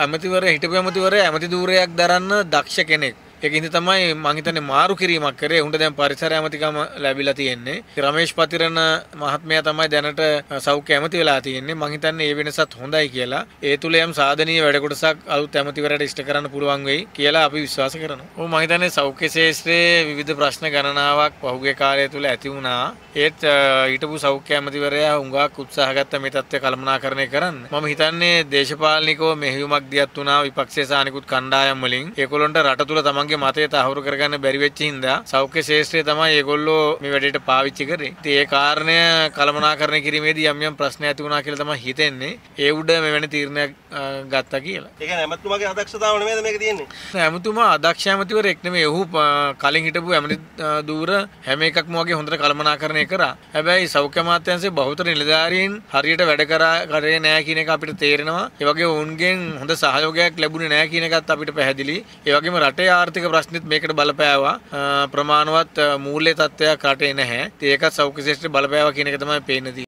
ඇමතිවර හිටපු ඇමතිවර ඇමති දූරයක් දරන්න දක්ෂ කෙනෙක් ඒකඉද තමයි මංහිතන මාරු කිරීමක් කරේ උන්ට දැන් පරිසර ඇමතිකම ලැබිලා තියෙන්නේ රමේෂ් පතිරණ මහත්මය තමයි දැනට සෞඛ්‍ය ඇමති වෙලා තියෙන්නේ මංහිතන්න ඒ වෙනසත් හොඳයි කියලා ඒ තුළ යම් සාධනී වැඩකොටසක් අලු තැමතිවරට ඉෂ්ට කරන්න පුළුවන් වෙයි කියලා අපි විශ්වාස කරනවා මහිතන්නේ සෞඛ්‍ය ශේෂත්‍රයේ විධ ප්‍රශ්න ගණනාවක් පහුගේ කාලය තුළ ඇති වුණා ඒත් ඊටපු සෞඛ්‍ය ඇමතිවරයා හුඟක් උත්සාහගත්ත මේ තත්ත්වය කළමනාකරණය කරන්න. මම හිතන්නේ දේශපාලනිකව මෙහෙයුමක් දියත් වුණා විපක්ෂයේ සානිකුත් කණ්ඩායම් වලින්. ඒගොල්ලන්ට රට තුල තමන් තමන්ගේ මතය තහවුරු කරගන්න බැරිවෙච්ච හින්දා සෞඛ්‍ය ශේෂත්‍රය තමයි ඒගොල්ලෝ මේ වැඩට පාවිච්චි කරේ. ඉතින් ඒ කාරණය කළමනාකරණය කිරීමේදී යම් යම් ප්‍රශ්න ඇති වුණා කියලා තමයි හිතෙන්නේ. ඒ උඩ මෙවැනි තීරණයක් ගත්තා කියලා. ඒක ඇමතුමාගේ අදක්ෂතාව නෙමෙයිද මේක තියෙන්නේ? ඇමතුමා අදක්ෂ ඇමතිවරයෙක් නෙමෙයි. ඔහු කලින් හිටපු ඇමති දූර හැම එකක්ම වගේ හොඳට කළමනාකරණය කරා. හැබැයි සෞඛ්‍ය අමාත්‍යාංශයේ බහුතර නිලධාරීන් හරියට වැඩ කරා කරේ නෑ කියන එක අපිට තේරෙනවා. ඒ වගේ ඔවුන්ගෙන් හොඳ සහයෝගයක් ලැබුණේ නෑ කියන එකත් අපිට පැහැදිලි. ඒ වගේම රටේ ආර්ථික ආර්ථික ප්‍රශ්නෙත් මේකට බලපෑවා ප්‍රමාණවත් මූල්‍ය තත්ත්වයක් රටේ නැහැ. ඒකත් සෞඛ්‍ය ශිෂ්ට බලපෑවා කියන එක තමයි පේන්නේ.